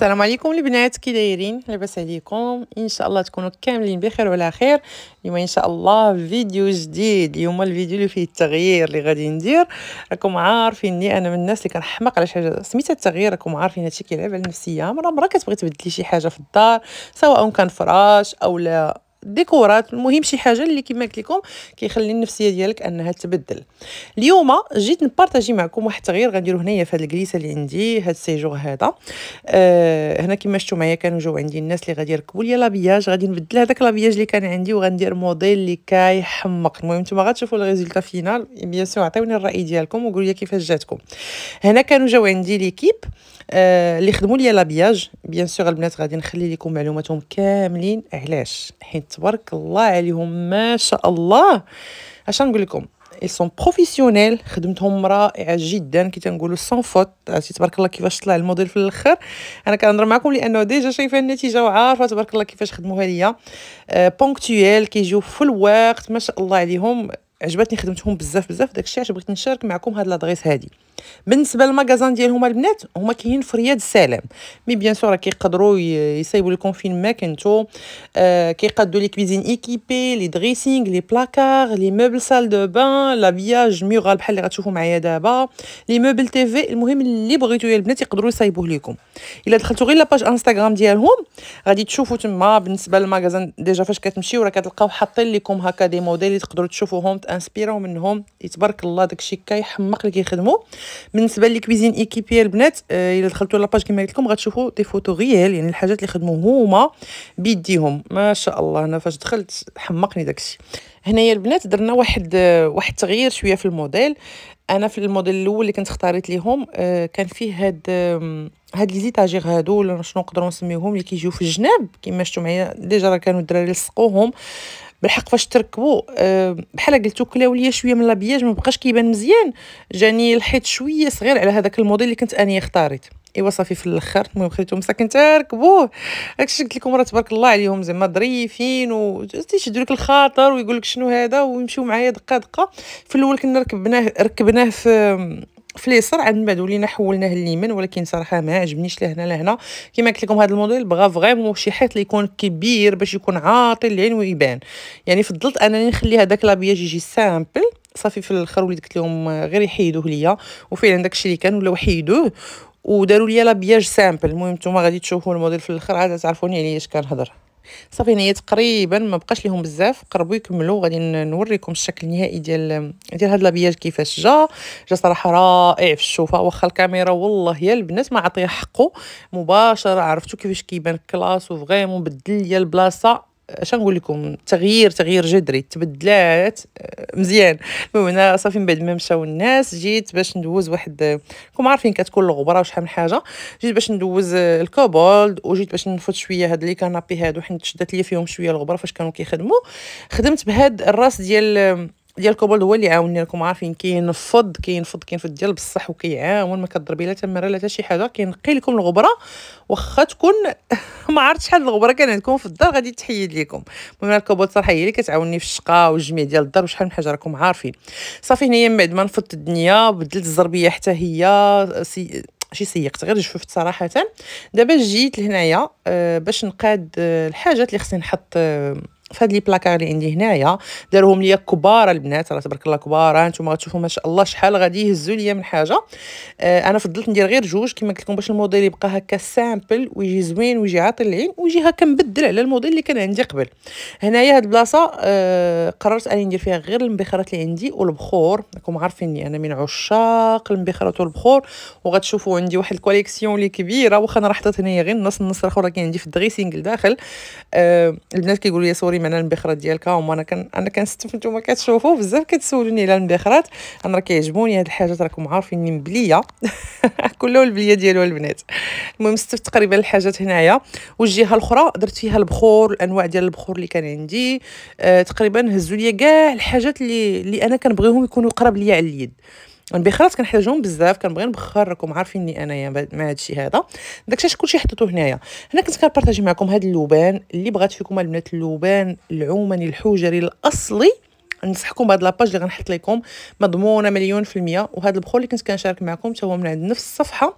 السلام عليكم البنات كي دايرين لاباس عليكم ان شاء الله تكونوا كاملين بخير وعلى خير اليوم ان شاء الله فيديو جديد اليوم الفيديو اللي فيه التغيير اللي غادي ندير راكم عارفيني انا من الناس اللي كنحمق على شي حاجه سميتها التغيير راكم عارفين هادشي كيلعب على النفسيه مره مره كتبغي تبدلي شي حاجه في الدار سواء كان فراش اولا ديكورات المهم شي حاجه اللي كما قلت لكم كيخلي النفسيه ديالك انها تبدل اليوم جيت نبارطاجي معكم واحد التغيير غنديرو هنايا في هذه الكليسه اللي عندي هذا السيجور هذا أه هنا كما شفتوا معايا كانوا جاو عندي الناس اللي غادي يركبوا لي لابياج غادي نبدل هذاك لابياج اللي كان عندي وغندير موديل اللي كيحمق المهم نتوما غتشوفوا الريزلتا فينال بيان سور عطيوني الراي ديالكم وقولوا لي كيفاش جاتكم هنا كانوا جاو عندي ليكيب آه، اللي خدموا لي لابياج بيان سور البنات غادي نخلي لكم معلوماتهم كاملين علاش حيت تبارك الله عليهم ما شاء الله اش نقول لكم ils sont professionnels خدمتهم رائعه جدا كي تنقولوا سون فوت عرفتي تبارك الله كيفاش طلع الموديل في الاخر انا كنهضر معكم لانه ديجا شايفه النتيجه وعارفه تبارك الله كيفاش خدموها ليا بونكتويل آه، كيجيو في الوقت ما شاء الله عليهم عجبتني خدمتهم بزاف بزاف داكشي علاش بغيت نشارك معكم هاد لادريس هادي بالنسبه للمغازان ديال هما البنات هما كاينين في رياض السلام مي بيان سور كيقدروا يصايبوا لكم فين ما كنتو آه، كيقادوا لي كويزين ايكيبي لي دريسينغ لي بلاكار لي موبل سال دو بان لابياج ميغال بحال اللي غتشوفوا معايا دابا لي موبل تي في المهم اللي بغيتو يا البنات يقدروا يصايبوه لكم الا دخلتوا غير لاباج انستغرام ديالهم غادي تشوفوا تما بالنسبه للمغازان ديجا فاش كتمشيو راه كتلقاو حاطين لكم هكا دي موديل اللي تقدروا تشوفوهم تانسبيرو منهم يتبارك الله داكشي كيحمق اللي كيخدموا بالنسبه لكويزين ايكيبي البنات آه، الا دخلتوا لاباج كما قلت لكم غتشوفوا دي فوتو ريال يعني الحاجات اللي خدموا هما بيديهم ما شاء الله انا فاش دخلت حمقني داكشي هنايا البنات درنا واحد آه، واحد التغيير شويه في الموديل انا في الموديل الاول اللي كنت اختاريت ليهم آه، كان فيه هاد هاد لي هادو ولا شنو نقدروا نسميوهم اللي كيجيو في الجناب كما شفتوا معايا ديجا راه كانوا الدراري لصقوهم بالحق فاش تركبو بحال قلتو كلاو ليا شويه من لابياج ما بقاش كيبان مزيان جاني الحيط شويه صغير على هذاك الموديل اللي كنت اني اختاريت ايوا صافي في الاخر المهم خليتو مساكن تركبوه داكشي قلت لكم راه تبارك الله عليهم زعما ظريفين و لك الخاطر ويقول لك شنو هذا ويمشيو معايا دقه دقه في الاول كنا ركبناه ركبناه في في اليسار عاد من بعد ولينا حولناه لليمين ولكن صراحه ما عجبنيش لهنا لهنا كما قلت لكم هذا الموديل بغا فريمون شي حيط اللي يكون كبير باش يكون عاطل العين يعني ويبان يعني فضلت انني نخلي هذاك لابياج يجي سامبل صافي في الاخر وليت قلت لهم غير يحيدوه ليا وفعلا الشيء اللي كان ولاو حيدوه وداروا ليا لابياج سامبل المهم نتوما غادي تشوفوا الموديل في الاخر عاد تعرفوني عليا اش كنهضر صافي هنايا تقريبا ما بقاش ليهم بزاف قربوا يكملوا غادي نوريكم الشكل النهائي ديال ديال هاد لابياج كيفاش جا جا صراحه رائع في الشوفه واخا الكاميرا والله يا البنات ما عطيه حقه مباشره عرفتوا كيفاش كيبان كلاس وفغيمون بدل ليا البلاصه اش نقول لكم تغيير تغيير جذري تبدلات آه، مزيان المهم انا صافي من بعد ما مشاو الناس جيت باش ندوز واحد كوم عارفين كتكون الغبره وشحال من حاجه جيت باش ندوز الكوبولد وجيت باش نفوت شويه هاد لي كانابي هادو حيت شدات ليا فيهم شويه الغبره فاش كانوا كيخدموا خدمت بهاد الراس ديال ديال الكوبولد هو اللي عاوني راكم عارفين كينفض كينفض كينفض ديال بصح وكيعاون ما كضربي لا تمره لا حتى شي حاجه كينقي لكم الغبره واخا تكون ما عرفتش شحال الغبره كان عندكم في الدار غادي تحيد لكم المهم الكوبولد صراحه هي اللي كتعاوني في الشقه والجميع ديال الدار وشحال من حاجه راكم عارفين صافي هنايا من بعد ما نفضت الدنيا بدلت الزربيه حتى هي سي... شي سيقت غير جففت صراحه دابا جيت لهنايا آه، باش نقاد آه، الحاجات اللي خصني نحط آه، فهاد لي بلاكار اللي عندي هنايا دارهم ليا كبار البنات راه تبارك الله كبار نتوما غتشوفوا ما شاء الله شحال غادي يهزوا ليا من حاجه آه انا فضلت ندير غير جوج كما قلت لكم باش الموديل يبقى هكا سامبل ويجي زوين ويجي عاطل العين ويجي هكا مبدل على الموديل اللي كان عندي قبل هنايا هاد البلاصه آه قررت اني ندير فيها غير المبخرات اللي عندي والبخور راكم عارفيني انا من عشاق المبخرات والبخور وغتشوفوا عندي واحد الكوليكسيون اللي كبيره واخا انا راه حطيت هنايا غير النص النص الاخر كاين عندي في الدريسينغ لداخل آه البنات كيقولوا لي سوري كنوريكم انا البخره ديالكم هما انا كن انا كنستف نتوما كتشوفوا بزاف كتسولوني على المبخرات انا راه كيعجبوني هاد الحاجات راكم عارفيني مبليه كله البليه ديالو البنات المهم استفت تقريبا الحاجات هنايا والجهه الاخرى درت فيها البخور الانواع ديال البخور اللي كان عندي آه تقريبا هزوا ليا كاع الحاجات اللي اللي انا كنبغيهم يكونوا قراب ليا على اليد يعني البخارات كنحتاجهم بزاف كنبغي نبخر راكم عارفيني انايا يعني مع هادشي هذا اش كلشي حطيتو هنايا هنا كنت كنبارطاجي معكم هاد اللبان اللي بغات فيكم البنات اللبان العماني الحجري الاصلي ننصحكم بهاد لاباج اللي غنحط لكم مضمونه مليون في المية وهاد البخور اللي كنت كنشارك معكم حتى هو من عند نفس الصفحه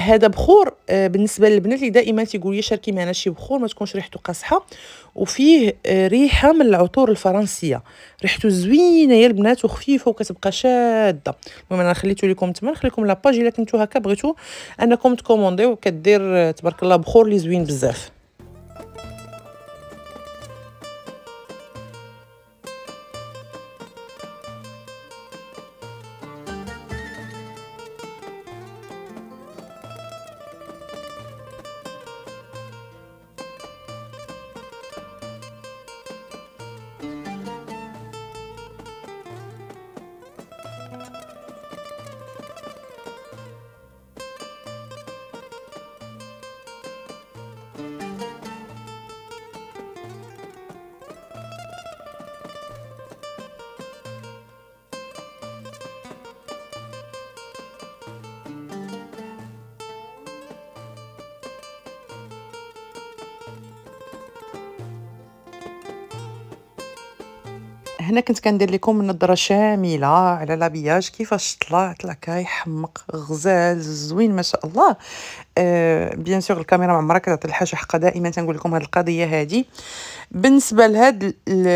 هذا بخور آه، بالنسبه للبنات اللي دائما تيقول لي شاركي معنا شي بخور ما تكونش ريحته قاصحه وفيه آه، ريحه من العطور الفرنسيه ريحته زوينه يا البنات وخفيفه وكتبقى شاده المهم انا خليته لكم تما نخليكم لاباج الا كنتو هكا بغيتو انكم تكومونديو وكدير آه، تبارك الله بخور اللي زوين بزاف هنا كنت كندير لكم نظره شامله على لابياج كيفاش طلع طلع كيحمق غزال زوين ما شاء الله آه بيان سور الكاميرا ما عمرها الحاجه حقها دائما تنقول لكم هذه القضيه هذه بالنسبه لهذا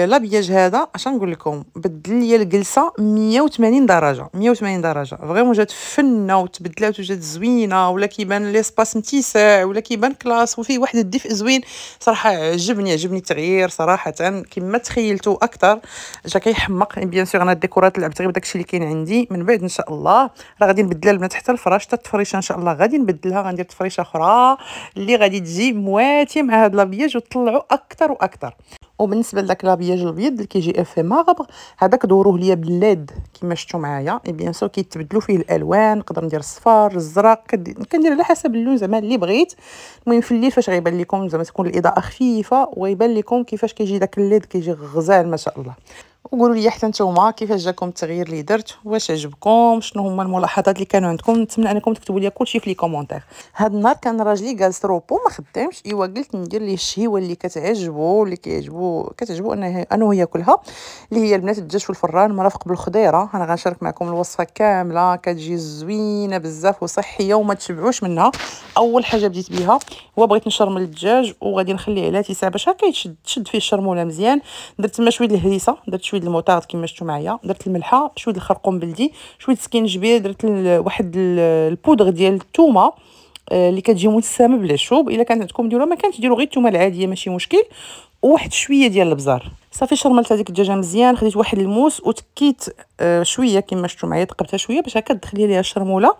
لابياج هذا اش نقول لكم بدل لي الجلسه 180 درجه 180 درجه فريمون جات فنه وتبدلات وجات زوينه ولا كيبان ليسباس متيسع ولا كيبان كلاس وفيه واحد الدفء زوين صراحه عجبني عجبني التغيير صراحه كما تخيلتو اكثر جا كيحمق بيان سور انا الديكورات لعبت غير بداكشي اللي كاين عندي من بعد ان شاء الله راه غادي نبدلها البنات حتى الفراش حتى التفريشه ان شاء الله غادي نبدلها غندير واحد فريشه اخرى اللي غادي تجي مواتي مع هاد لابياج وتطلعوا اكثر واكثر وبالنسبه لذاك لابياج الابيض اللي كيجي اف ام غبر هذاك دوروه ليا بالليد كما شفتوا معايا اي بيان سو كيتبدلوا فيه الالوان نقدر ندير الصفار الزرق كندير على حسب اللون زعما اللي بغيت المهم في الليل فاش غيبان لكم زعما تكون الاضاءه خفيفه ويبان لكم كيفاش كيجي داك الليد كيجي غزال ما شاء الله وقولوا لي حتى نتوما كيفاش جاكم التغيير اللي درت واش عجبكم شنو هما الملاحظات اللي كانوا عندكم نتمنى انكم تكتبوا لي كلشي في لي كومونتير هاد النهار كان راجلي جالس روبو ما خدامش ايوا قلت ندير ليه الشهيوه اللي كتعجبو اللي كيعجبو كتعجبو انه انه ياكلها اللي هي البنات الدجاج في الفران مرافق بالخضيره انا غنشارك معكم الوصفه كامله كتجي زوينه بزاف وصحيه وما تشبعوش منها اول حاجه بديت بها هو بغيت نشرمل الدجاج وغادي نخليه على تيسع باش هكا يتشد تشد فيه الشرموله مزيان درت تما شويه الهريسه درت شويه الموطارد كما شفتوا معايا درت الملحه شويه الخرقوم بلدي شويه السكينجبير درت واحد البودغ ديال الثومه آه، اللي كتجي ملسمه بلا شوب الا كانت عندكم ديروها ما كانت ديروا غير الثومه العاديه ماشي مشكل وواحد شويه ديال البزار صافي شرملت هذيك الدجاجه مزيان خديت واحد الموس وتكيت آه، شويه كما شفتوا معايا تقبتها شويه باش هكا تدخلي ليها الشرموله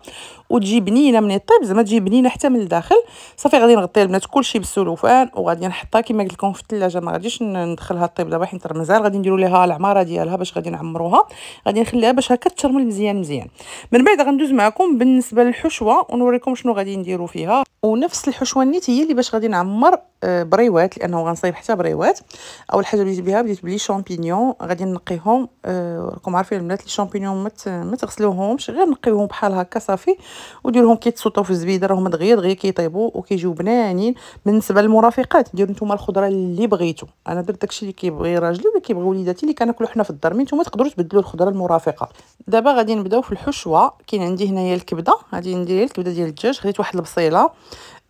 وتجي بنينه من طيب زعما تجي بنينه حتى من الداخل صافي غادي نغطي البنات كلشي بالسلوفان وغادي نحطها كما قلت لكم في الثلاجه ما غاديش ندخلها طيب دابا حيت مازال غادي نديروا ليها العماره ديالها باش غادي نعمروها غادي نخليها باش هكا تشرمل مزيان مزيان من بعد غندوز معكم بالنسبه للحشوه ونوريكم شنو غادي نديروا فيها ونفس الحشوه النيت هي اللي باش غادي نعمر آه، بريوات لانه غنصايب حتى بريوات اول حاجه بديت بها وليت بلي شامبينيون غادي نقيهم أه راكم عارفين البنات لي شامبينيون ما تغسلوهمش غير نقيوهم بحال هكا صافي وديرهم كيتسوطوا في الزبيده راهم دغيا دغيا كيطيبوا وكيجيو بنانين بالنسبه للمرافقات ديروا نتوما الخضره اللي بغيتو انا درت داكشي اللي كيبغي راجلي ولا كيبغي وليداتي اللي كناكلو حنا في الدار مي نتوما تقدروا تبدلوا الخضره المرافقه دابا غادي نبداو في الحشوه كاين عندي هنايا الكبده غادي ندير الكبده ديال الدجاج خديت واحد البصيله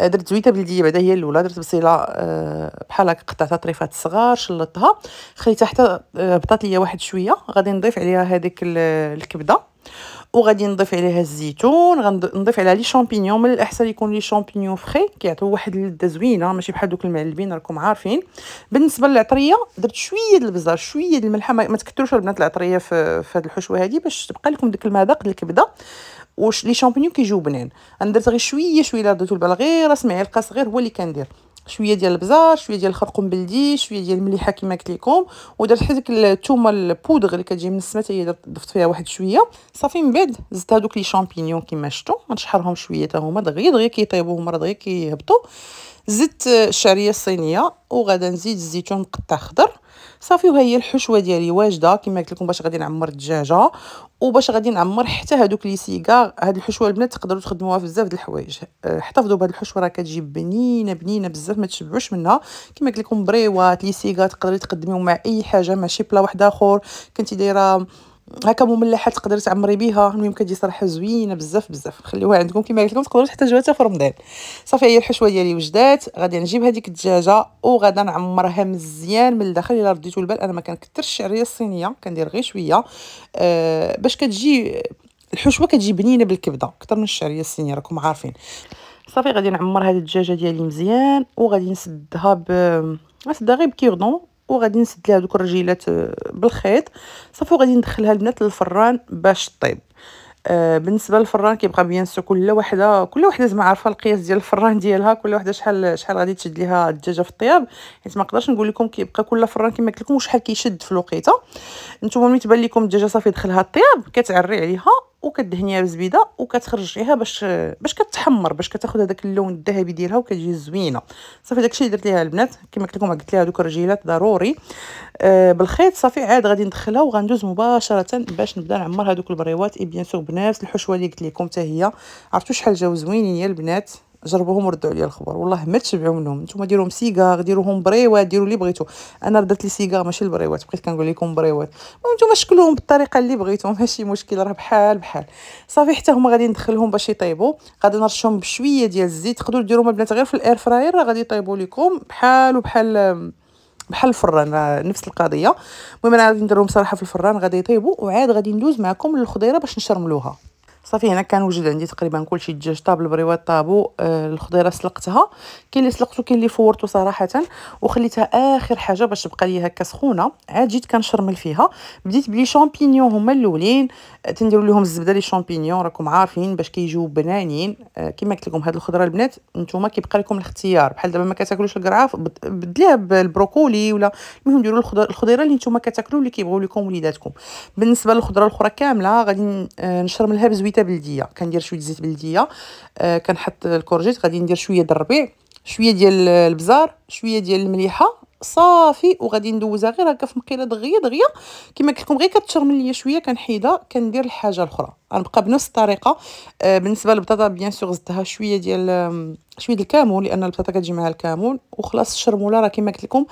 درت زويته بلديه بعدا هي الاولى درت بصيله آه، بحال هكا قطعتها طريفات صغار شلطتها خليتها حتى آه، هبطات ليا واحد شويه غادي نضيف عليها هذيك الكبده وغادي نضيف عليها الزيتون غنضيف عليها لي شامبينيون من الاحسن يكون لي شامبينيون فخي كيعطيو واحد اللذه زوينه ماشي بحال دوك المعلبين راكم عارفين بالنسبه للعطريه درت شويه د البزار شويه د الملحه ما, تكثروش البنات العطريه في, هذه الحشوه هذه باش تبقى لكم ديك المذاق ديال الكبده واش لي شامبينيون كيجيو بنان انا درت غير شويه شويه درتو البال غير اسمعي القاص غير هو اللي كندير شويه ديال البزار شويه ديال الخرقوم بلدي شويه ديال المليحه كما قلت لكم ودرت حيت الثومه البودغ اللي كتجي من السما هي ضفت فيها واحد شويه صافي من بعد زدت هذوك لي شامبينيون كما شفتوا نشحرهم شويه حتى هما دغيا دغيا كيطيبوا هما دغيا كيهبطوا زدت الشعريه الصينيه وغادا نزيد الزيتون مقطع خضر صافي وهي الحشوه ديالي واجده كما قلت لكم باش غادي نعمر الدجاجه وباش غادي نعمر حتى هذوك لي سيغا هاد الحشوه البنات تقدروا تخدموها في بزاف د الحوايج احتفظوا أه، بهاد الحشوه راه كتجي بنينه بنينه بزاف ما تشبعوش منها كما قلت لكم بريوات لي سيغا تقدري تقدميهم مع اي حاجه ماشي بلا واحد اخر كنتي دايره هكا مملحه تقدري تعمري بها المهم كتجي صراحه زوينه بزاف بزاف خليوها عندكم كما قلت لكم تقدروا تحتاجوها حتى في رمضان صافي هي الحشوه ديالي وجدات غادي نجيب هذيك الدجاجه وغادا نعمرها مزيان من الداخل الا رديتو البال انا ما كنكثرش الشعريه الصينيه كندير غير شويه أه باش كتجي الحشوه كتجي بنينه بالكبده اكثر من الشعريه الصينيه راكم عارفين صافي غادي نعمر هذه الدجاجه ديالي مزيان وغادي نسدها ب غنسدها غير بكيردون وغادي نسد ليها دوك الرجيلات آه، بالخيط صافي وغادي ندخلها البنات للفران باش طيب آه بالنسبه للفران كيبقى بيان سو كل وحده كل وحده زعما عارفه القياس ديال الفران ديالها كل وحده شحال شحال غادي تشد ليها الدجاجه في الطياب حيت ما نقدرش نقول لكم كيبقى كل فران كما قلت لكم وشحال كيشد في الوقيته نتوما ملي تبان لكم الدجاجه صافي دخلها الطياب كتعري عليها وكدهنيها بزبيده وكتخرجيها باش باش كتحمر باش كتاخذ هذاك اللون الذهبي ديالها وكتجي زوينه صافي داكشي اللي درت ليها البنات كما قلت لكم قلت لها دوك الرجيلات ضروري آه بالخيط صافي عاد غادي ندخلها وغندوز مباشره باش نبدا نعمر هذوك البريوات اي بيان سور بنفس الحشوه اللي قلت لكم حتى هي عرفتوا شحال جاو زوينين يا البنات جربوهم وردوا عليا الخبر والله ما تشبعوا منهم نتوما ديروهم سيغار ديروهم بريوات ديروا اللي بغيتو انا ردت لي سيغار ماشي البريوات بقيت كنقول لكم بريوات المهم نتوما شكلوهم بالطريقه اللي بغيتو ماشي مشكل راه بحال بحال صافي حتى هما غادي ندخلهم باش يطيبوا غادي نرشهم بشويه ديال الزيت تقدروا ديروهم البنات غير في الاير فراير راه غادي يطيبوا لكم بحال وبحال بحال الفران نفس القضيه المهم انا غادي نديرهم صراحه في الفران غادي يطيبوا وعاد غادي ندوز معكم للخضيره باش نشرملوها صافي هنا كان وجد عندي تقريبا كلشي الدجاج طاب البريوات طابو آه الخضيره سلقتها كاين اللي سلقته كاين اللي فورته صراحه وخليتها اخر حاجه باش تبقى لي هكا سخونه عاد جيت كنشرمل فيها بديت بلي شامبينيون هما الاولين تنديروا لهم الزبده لي شامبينيون راكم عارفين باش كيجيو بنانين آه كما قلت لكم هاد الخضره البنات نتوما كيبقى لكم الاختيار بحال دابا ما كتاكلوش القرعه بدليها بالبروكولي ولا المهم ديروا الخضيره اللي نتوما كتاكلوا اللي كيبغوا لكم وليداتكم بالنسبه للخضره الاخرى كامله غادي آه، نشرملها بزويته زيته بلديه كندير شويه زيت بلديه آه كنحط الكورجيت غادي ندير شويه د الربيع شويه ديال البزار شويه ديال المليحه صافي وغادي ندوزها غير هكا في مقيله دغيا دغيا كما قلت لكم غير كتشرمل ليا شويه كنحيدها كندير الحاجه الاخرى غنبقى بنفس الطريقه آه بالنسبه للبطاطا بيان سور زدتها شويه ديال شويه ديال الكمون لان البطاطا كتجي معها الكمون وخلاص الشرموله راه كما قلت لكم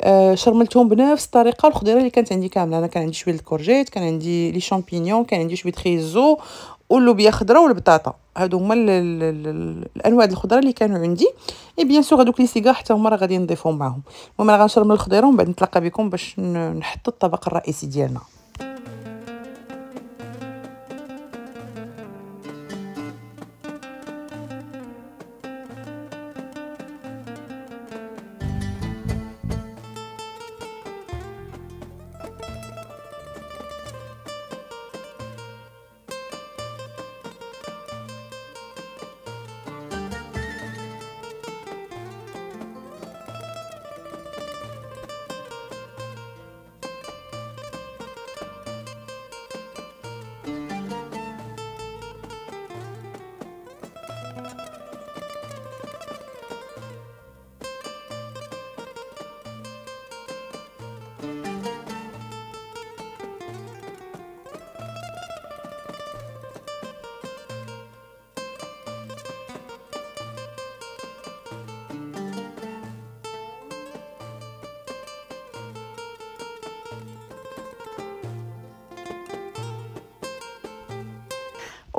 آه شرملتهم بنفس الطريقه الخضيره اللي كانت عندي كامله انا كان عندي شويه الكورجيت كان عندي لي شامبينيون كان عندي شويه خيزو واللوبيا خضرا والبطاطا هادو هما الانواع الخضره اللي كانوا عندي اي بيان سور هادوك لي سيغا حتى هما راه غادي نضيفهم معاهم المهم انا غنشرب من الخضيره ومن بعد نتلاقى بكم باش نحط الطبق الرئيسي ديالنا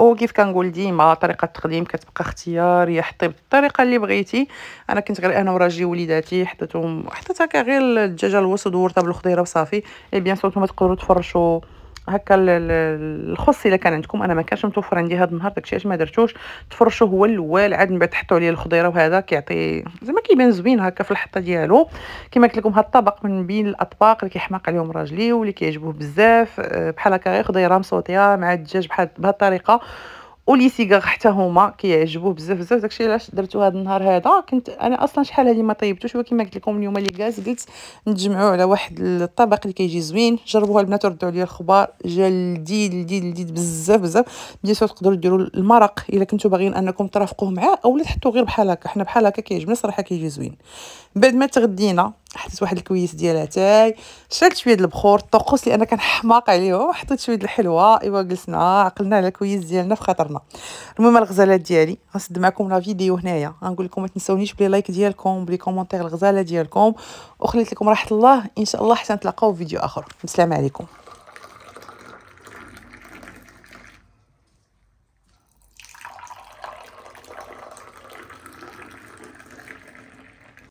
وكيف كنقول ديما طريقه التقديم كتبقى اختياريه حطي بالطريقه اللي بغيتي انا كنت غير انا وراجلي وليداتي حطيتهم حطيتها غير الدجاجه الوسط ودورتها بالخضيره وصافي اي بيان سور نتوما تقدروا تفرشوا هكا الخص الا كان عندكم انا ما كانش متوفر عندي هذا النهار داكشي علاش ما درتوش تفرشوا هو الاول عاد من بعد تحطوا عليه الخضيره وهذا كيعطي زعما كيبان زوين هكا في الحطه ديالو كما قلت لكم هذا الطبق من بين الاطباق اللي كيحماق عليهم راجلي واللي كيعجبوه بزاف آه، بحال هكا غير خضيره مصوتيه مع الدجاج بحال بهذه الطريقه ولي سيغار حتى هما كيعجبوه بزاف بزاف داكشي علاش درتو هذا النهار هذا كنت انا اصلا شحال هذه ما طيبتوش وكما قلت لكم اليوم اللي كاز قلت نجمعوا على واحد الطبق اللي كيجي زوين جربوها البنات وردوا عليا الخبار جا لذيذ لذيذ لذيذ بزاف بزاف بيان سور تقدروا ديروا المرق الا كنتو باغيين انكم ترافقوه معاه اولا تحطوه غير بحال هكا حنا بحال هكا كيعجبنا صراحه كيجي زوين بعد ما تغدينا حطيت واحد الكويس ديال اتاي شريت شويه د البخور الطقوس لان كنحماق عليهم حطيت شويه د الحلوه ايوا جلسنا عقلنا على الكويس ديالنا في خاطرنا المهم الغزالات ديالي غنسد معكم لا فيديو هنايا غنقول لكم ما تنساونيش بلي لايك ديالكم بلي كومونتير الغزاله ديالكم وخليت لكم راحه الله ان شاء الله حتى نتلاقاو في فيديو اخر السلام عليكم